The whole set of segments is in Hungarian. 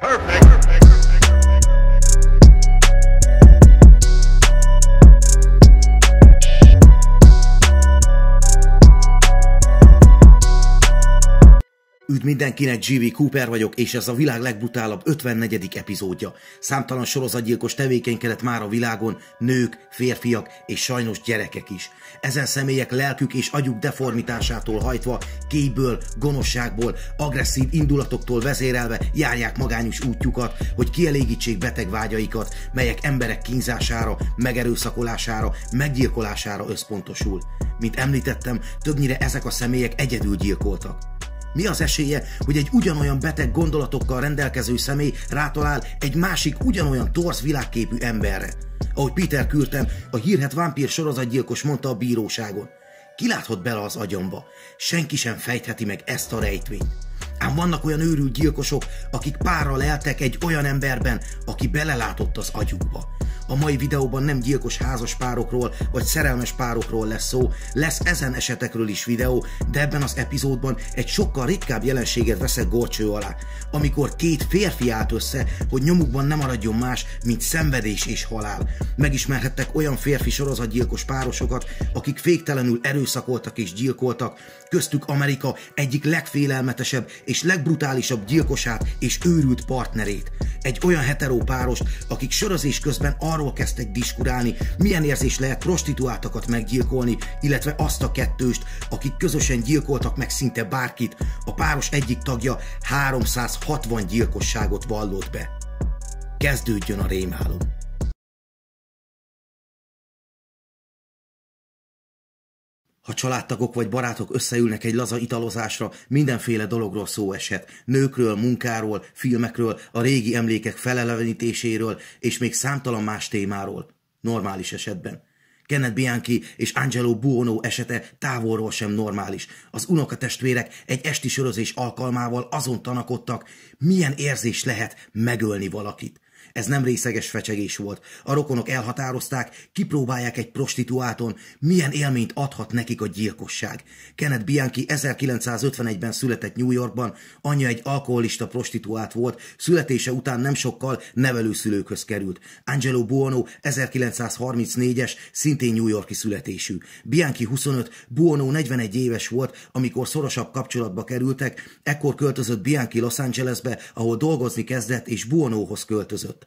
Perfect. Perfect. mindenkinek, G.V. Cooper vagyok, és ez a világ legbutálabb 54. epizódja. Számtalan sorozatgyilkos tevékenykedett már a világon, nők, férfiak és sajnos gyerekek is. Ezen személyek lelkük és agyuk deformitásától hajtva, kéből, gonoszságból, agresszív indulatoktól vezérelve járják magányos útjukat, hogy kielégítsék beteg vágyaikat, melyek emberek kínzására, megerőszakolására, meggyilkolására összpontosul. Mint említettem, többnyire ezek a személyek egyedül gyilkoltak. Mi az esélye, hogy egy ugyanolyan beteg gondolatokkal rendelkező személy rátalál egy másik ugyanolyan torz világképű emberre? Ahogy Peter Kürten, a hírhet vámpír sorozatgyilkos mondta a bíróságon. Kiláthat bele az agyamba. Senki sem fejtheti meg ezt a rejtvényt. Ám vannak olyan őrült gyilkosok, akik párral eltek egy olyan emberben, aki belelátott az agyukba. A mai videóban nem gyilkos házas párokról vagy szerelmes párokról lesz szó, lesz ezen esetekről is videó, de ebben az epizódban egy sokkal ritkább jelenséget veszek gorcső alá, amikor két férfi állt össze, hogy nyomukban nem maradjon más, mint szenvedés és halál. Megismerhettek olyan férfi sorozatgyilkos párosokat, akik féktelenül erőszakoltak és gyilkoltak, köztük Amerika egyik legfélelmetesebb és legbrutálisabb gyilkosát és őrült partnerét. Egy olyan heteró párost, akik sörözés közben arra arról kezdtek diskurálni, milyen érzés lehet prostituáltakat meggyilkolni, illetve azt a kettőst, akik közösen gyilkoltak meg szinte bárkit, a páros egyik tagja 360 gyilkosságot vallott be. Kezdődjön a rémálom. Ha családtagok vagy barátok összeülnek egy laza italozásra, mindenféle dologról szó eshet. Nőkről, munkáról, filmekről, a régi emlékek felelevenítéséről, és még számtalan más témáról. Normális esetben. Kenneth Bianchi és Angelo Buono esete távolról sem normális. Az unokatestvérek egy esti sörözés alkalmával azon tanakodtak, milyen érzés lehet megölni valakit. Ez nem részeges fecsegés volt. A rokonok elhatározták, kipróbálják egy prostituáton, milyen élményt adhat nekik a gyilkosság. Kenneth Bianchi 1951-ben született New Yorkban, anyja egy alkoholista prostituált volt, születése után nem sokkal nevelőszülőkhöz került. Angelo Buono 1934-es, szintén New Yorki születésű. Bianchi 25, Buono 41 éves volt, amikor szorosabb kapcsolatba kerültek, ekkor költözött Bianchi Los Angelesbe, ahol dolgozni kezdett és Buonohoz költözött.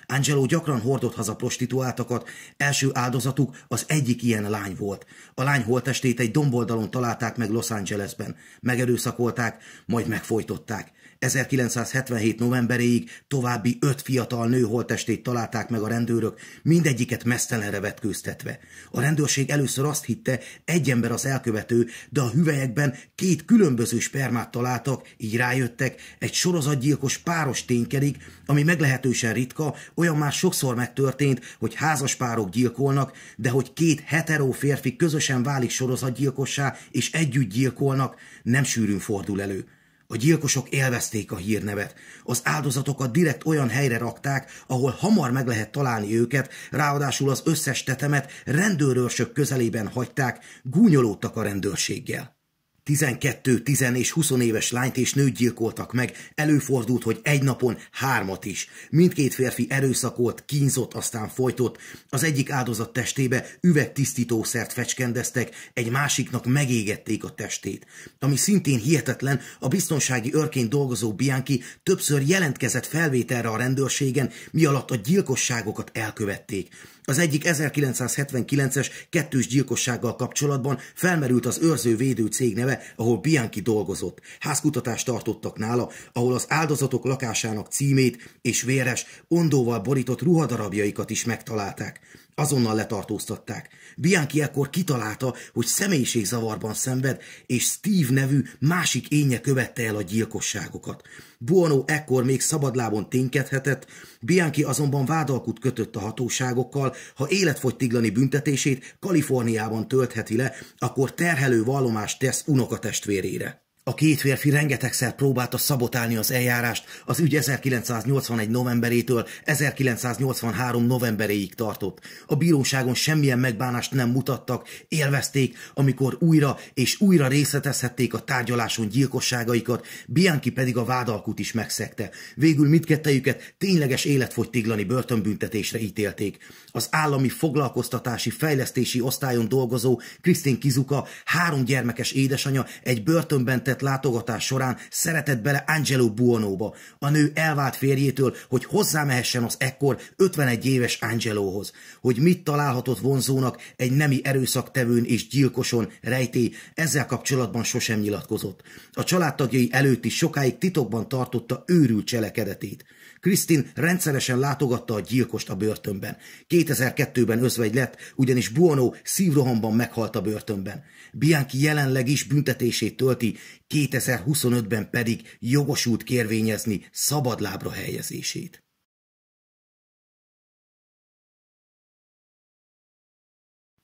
Angelo gyakran hordott haza prostituáltakat, első áldozatuk az egyik ilyen lány volt. A lány holtestét egy domboldalon találták meg Los Angelesben. Megerőszakolták, majd megfojtották. 1977. novemberéig további öt fiatal nő holtestét találták meg a rendőrök, mindegyiket mesztelenre vetkőztetve. A rendőrség először azt hitte, egy ember az elkövető, de a hüvelyekben két különböző spermát találtak, így rájöttek, egy sorozatgyilkos páros ténykedik, ami meglehetősen ritka, olyan már sokszor megtörtént, hogy házaspárok gyilkolnak, de hogy két heteró férfi közösen válik sorozatgyilkossá és együtt gyilkolnak, nem sűrűn fordul elő. A gyilkosok élvezték a hírnevet. Az áldozatokat direkt olyan helyre rakták, ahol hamar meg lehet találni őket, ráadásul az összes tetemet rendőrőrsök közelében hagyták, gúnyolódtak a rendőrséggel. 12, 10 és 20 éves lányt és nőt gyilkoltak meg, előfordult, hogy egy napon hármat is. Mindkét férfi erőszakolt, kínzott, aztán folytott. Az egyik áldozat testébe üvegtisztítószert fecskendeztek, egy másiknak megégették a testét. Ami szintén hihetetlen, a biztonsági örként dolgozó Bianchi többször jelentkezett felvételre a rendőrségen, mi alatt a gyilkosságokat elkövették. Az egyik 1979-es kettős gyilkossággal kapcsolatban felmerült az őrző védő cég neve, vele, ahol Bianchi dolgozott. Házkutatást tartottak nála, ahol az áldozatok lakásának címét és véres, ondóval borított ruhadarabjaikat is megtalálták. Azonnal letartóztatták. Bianchi ekkor kitalálta, hogy személyiségzavarban szenved, és Steve nevű másik énje követte el a gyilkosságokat. Buono ekkor még szabadlábon ténykedhetett, Bianchi azonban vádalkut kötött a hatóságokkal, ha életfogytiglani büntetését Kaliforniában töltheti le, akkor terhelő vallomást tesz unokatestvérére. A két férfi rengetegszer próbálta szabotálni az eljárást, az ügy 1981. novemberétől 1983. novemberéig tartott. A bíróságon semmilyen megbánást nem mutattak, élvezték, amikor újra és újra részletezhették a tárgyaláson gyilkosságaikat, Bianchi pedig a vádalkut is megszegte. Végül mindkettejüket tényleges életfogytiglani börtönbüntetésre ítélték. Az állami foglalkoztatási fejlesztési osztályon dolgozó Krisztin Kizuka, három gyermekes édesanyja egy börtönben eltett látogatás során szeretett bele Angelo Buonóba, a nő elvált férjétől, hogy hozzámehessen az ekkor 51 éves Angelóhoz, hogy mit találhatott vonzónak egy nemi erőszaktevőn és gyilkoson rejtély, ezzel kapcsolatban sosem nyilatkozott. A családtagjai előtt is sokáig titokban tartotta őrült cselekedetét. Krisztin rendszeresen látogatta a gyilkost a börtönben. 2002-ben özvegy lett, ugyanis Buono szívrohamban meghalt a börtönben. Bianchi jelenleg is büntetését tölti, 2025-ben pedig jogosult kérvényezni szabadlábra helyezését.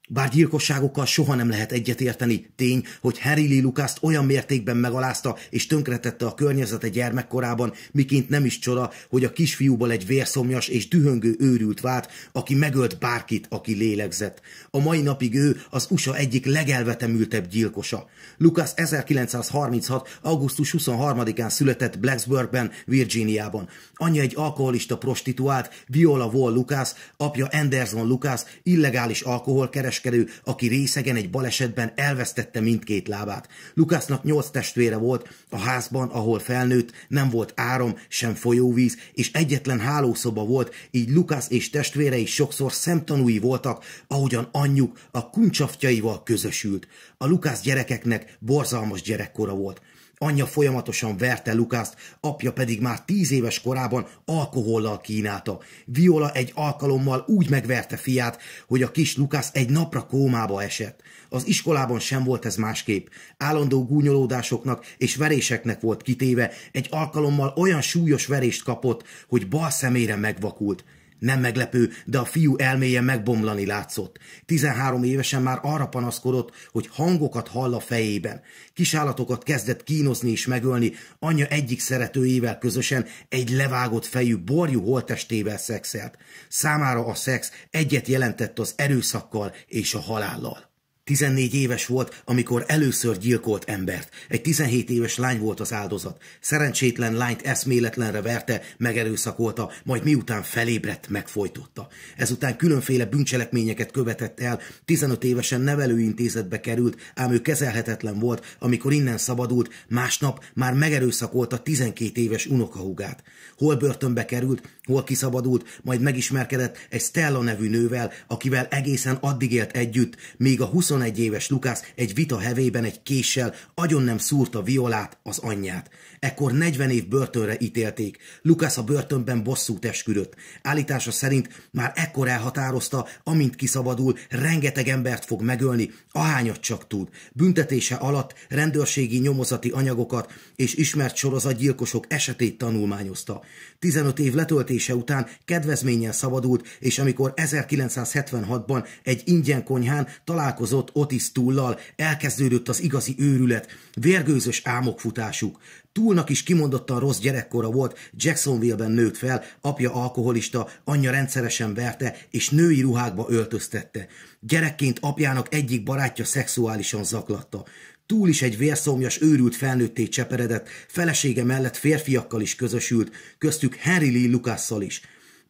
Bár gyilkosságokkal soha nem lehet egyetérteni, tény, hogy Harry Lee Lucaszt olyan mértékben megalázta és tönkretette a környezete gyermekkorában, miként nem is csoda, hogy a kisfiúból egy vérszomjas és dühöngő őrült vált, aki megölt bárkit, aki lélegzett. A mai napig ő az USA egyik legelvetemültebb gyilkosa. Lucas 1936. augusztus 23-án született Blacksburgben, Virginiában. Anyja egy alkoholista prostituált, Viola Wall Lucas, apja Anderson Lucas, illegális alkoholkeres kereskedő, aki részegen egy balesetben elvesztette mindkét lábát. Lukásznak nyolc testvére volt, a házban, ahol felnőtt, nem volt áram, sem folyóvíz, és egyetlen hálószoba volt, így Lukász és testvérei sokszor szemtanúi voltak, ahogyan anyjuk a kuncsaftjaival közösült. A Lukász gyerekeknek borzalmas gyerekkora volt. Anyja folyamatosan verte Lukást, apja pedig már tíz éves korában alkohollal kínálta. Viola egy alkalommal úgy megverte fiát, hogy a kis Lukász egy napra kómába esett. Az iskolában sem volt ez másképp. Állandó gúnyolódásoknak és veréseknek volt kitéve, egy alkalommal olyan súlyos verést kapott, hogy bal szemére megvakult. Nem meglepő, de a fiú elméje megbomlani látszott. 13 évesen már arra panaszkodott, hogy hangokat hall a fejében. Kisállatokat kezdett kínozni és megölni, anyja egyik szeretőjével közösen egy levágott fejű borjú holtestével szexelt. Számára a szex egyet jelentett az erőszakkal és a halállal. 14 éves volt, amikor először gyilkolt embert. Egy 17 éves lány volt az áldozat. Szerencsétlen lányt eszméletlenre verte, megerőszakolta, majd miután felébredt, megfojtotta. Ezután különféle bűncselekményeket követett el, 15 évesen nevelőintézetbe került, ám ő kezelhetetlen volt, amikor innen szabadult, másnap már megerőszakolta 12 éves unokahúgát. Hol börtönbe került, hol kiszabadult, majd megismerkedett egy Stella nevű nővel, akivel egészen addig élt együtt, míg a 20 21 éves Lukász egy vita hevében egy késsel agyon nem szúrta Violát, az anyját. Ekkor 40 év börtönre ítélték. Lukász a börtönben bosszút esküdött. Állítása szerint már ekkor elhatározta, amint kiszabadul, rengeteg embert fog megölni, ahányat csak tud. Büntetése alatt rendőrségi nyomozati anyagokat és ismert sorozatgyilkosok esetét tanulmányozta. 15 év letöltése után kedvezménnyel szabadult, és amikor 1976-ban egy ingyen konyhán találkozott elrontott Otis túllal elkezdődött az igazi őrület, vérgőzös álmokfutásuk. Túlnak is kimondottan rossz gyerekkora volt, Jacksonville-ben nőtt fel, apja alkoholista, anyja rendszeresen verte és női ruhákba öltöztette. Gyerekként apjának egyik barátja szexuálisan zaklatta. Túl is egy vérszomjas, őrült felnőtté cseperedett, felesége mellett férfiakkal is közösült, köztük Henry Lee Lucasszal is –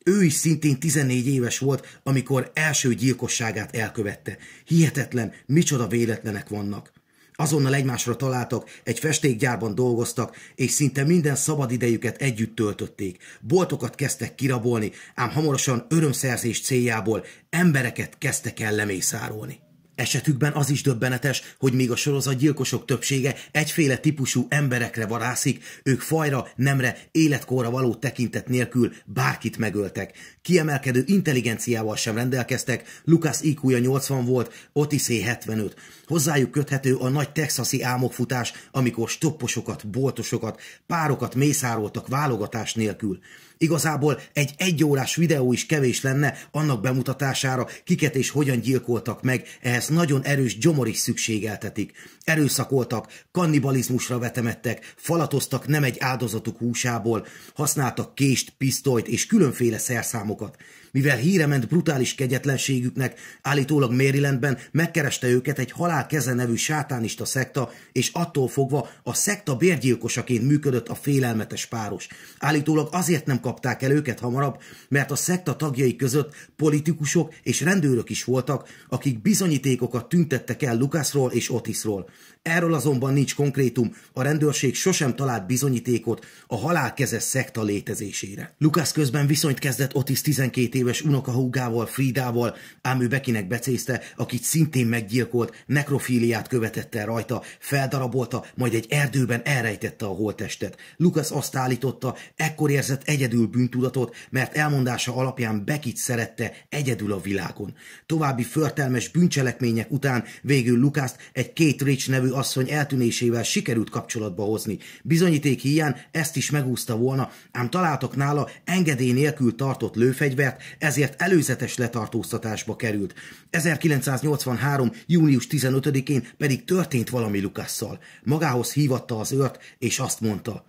ő is szintén 14 éves volt, amikor első gyilkosságát elkövette. Hihetetlen, micsoda véletlenek vannak. Azonnal egymásra találtak, egy festékgyárban dolgoztak, és szinte minden szabad idejüket együtt töltötték. Boltokat kezdtek kirabolni, ám hamarosan örömszerzés céljából embereket kezdtek el lemészárolni. Esetükben az is döbbenetes, hogy míg a sorozatgyilkosok többsége egyféle típusú emberekre varászik, ők fajra, nemre, életkorra való tekintet nélkül bárkit megöltek. Kiemelkedő intelligenciával sem rendelkeztek, Lucas iq 80 volt, Otisé 75. Hozzájuk köthető a nagy texasi álmokfutás, amikor stopposokat, boltosokat, párokat mészároltak válogatás nélkül. Igazából egy egyórás videó is kevés lenne annak bemutatására, kiket és hogyan gyilkoltak meg, ehhez nagyon erős gyomor is szükségeltetik. Erőszakoltak, kannibalizmusra vetemettek, falatoztak nem egy áldozatuk húsából, használtak kést, pisztolyt és különféle szerszámokat. Mivel híre ment brutális kegyetlenségüknek, állítólag Marylandben megkereste őket egy halál keze nevű sátánista szekta, és attól fogva a szekta bérgyilkosaként működött a félelmetes páros. Állítólag azért nem kapták el őket hamarabb, mert a szekta tagjai között politikusok és rendőrök is voltak, akik bizonyítékokat tüntettek el Lukászról és Otisról. Erről azonban nincs konkrétum, a rendőrség sosem talált bizonyítékot a halálkezes szekta létezésére. Lukasz közben viszonyt kezdett Otis 12 éves unokahúgával, Fridával, ám ő Bekinek becézte, akit szintén meggyilkolt, nekrofíliát követett el rajta, feldarabolta, majd egy erdőben elrejtette a holttestet. Lukasz azt állította, ekkor érzett egyedül bűntudatot, mert elmondása alapján Bekit szerette egyedül a világon. További förtelmes bűncselekmények után végül Lukászt egy két Rich nevű asszony eltűnésével sikerült kapcsolatba hozni. Bizonyíték hiány ezt is megúszta volna, ám találtak nála engedély nélkül tartott lőfegyvert, ezért előzetes letartóztatásba került. 1983. június 15-én pedig történt valami Lukasszal. Magához hívatta az őrt, és azt mondta,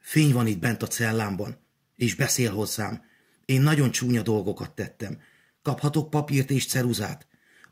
fény van itt bent a cellámban, és beszél hozzám. Én nagyon csúnya dolgokat tettem. Kaphatok papírt és ceruzát?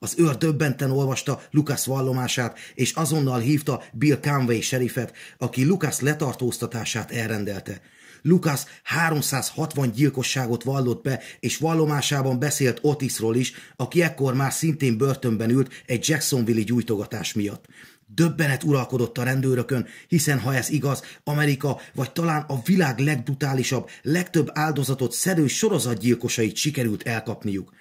Az őr döbbenten olvasta Lucas vallomását, és azonnal hívta Bill Conway serifet, aki Lucas letartóztatását elrendelte. Lucas 360 gyilkosságot vallott be, és vallomásában beszélt Otisról is, aki ekkor már szintén börtönben ült egy Jacksonville gyújtogatás miatt. Döbbenet uralkodott a rendőrökön, hiszen ha ez igaz, Amerika vagy talán a világ legbrutálisabb, legtöbb áldozatot szedő sorozatgyilkosait sikerült elkapniuk.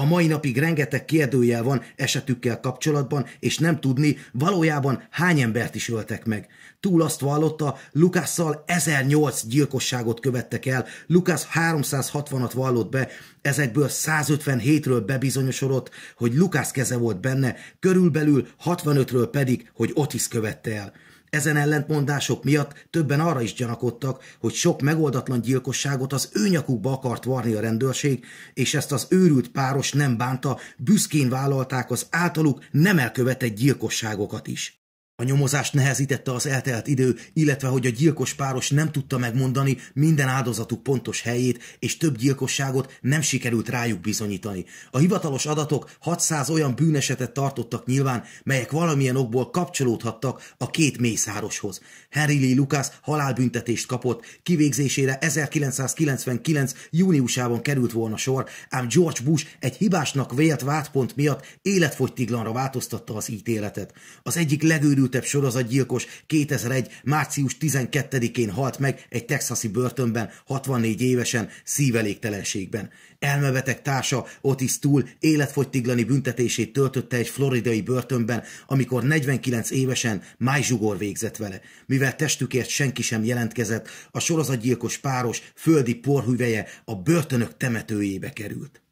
A mai napig rengeteg kérdőjel van esetükkel kapcsolatban, és nem tudni valójában hány embert is öltek meg. Túl azt vallotta, Lukásszal 1008 gyilkosságot követtek el, Lukász 360-at vallott be, ezekből 157-ről bebizonyosodott, hogy Lukász keze volt benne, körülbelül 65-ről pedig, hogy Otis követte el. Ezen ellentmondások miatt többen arra is gyanakodtak, hogy sok megoldatlan gyilkosságot az ő nyakukba akart varni a rendőrség, és ezt az őrült páros nem bánta, büszkén vállalták az általuk nem elkövetett gyilkosságokat is. A nyomozást nehezítette az eltelt idő, illetve hogy a gyilkos páros nem tudta megmondani minden áldozatuk pontos helyét, és több gyilkosságot nem sikerült rájuk bizonyítani. A hivatalos adatok 600 olyan bűnesetet tartottak nyilván, melyek valamilyen okból kapcsolódhattak a két mészároshoz. Henry Lee Lucas halálbüntetést kapott, kivégzésére 1999. júniusában került volna sor, ám George Bush egy hibásnak vélt vádpont miatt életfogytiglanra változtatta az ítéletet. Az egyik legőrült legelőkerültebb sorozatgyilkos 2001. március 12-én halt meg egy texasi börtönben 64 évesen szívelégtelenségben. Elmebeteg társa Otis túl életfogytiglani büntetését töltötte egy floridai börtönben, amikor 49 évesen Zsugor végzett vele. Mivel testükért senki sem jelentkezett, a sorozatgyilkos páros földi porhüveje a börtönök temetőjébe került.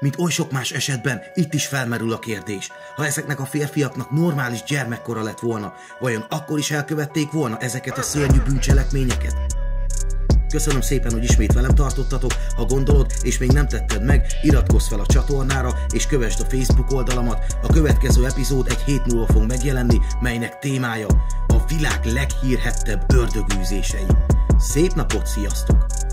Mint oly sok más esetben, itt is felmerül a kérdés. Ha ezeknek a férfiaknak normális gyermekkora lett volna, vajon akkor is elkövették volna ezeket a szörnyű bűncselekményeket? Köszönöm szépen, hogy ismét velem tartottatok. Ha gondolod és még nem tetted meg, iratkozz fel a csatornára és kövesd a Facebook oldalamat. A következő epizód egy hét múlva fog megjelenni, melynek témája a világ leghírhettebb ördögűzései. Szép napot, sziasztok!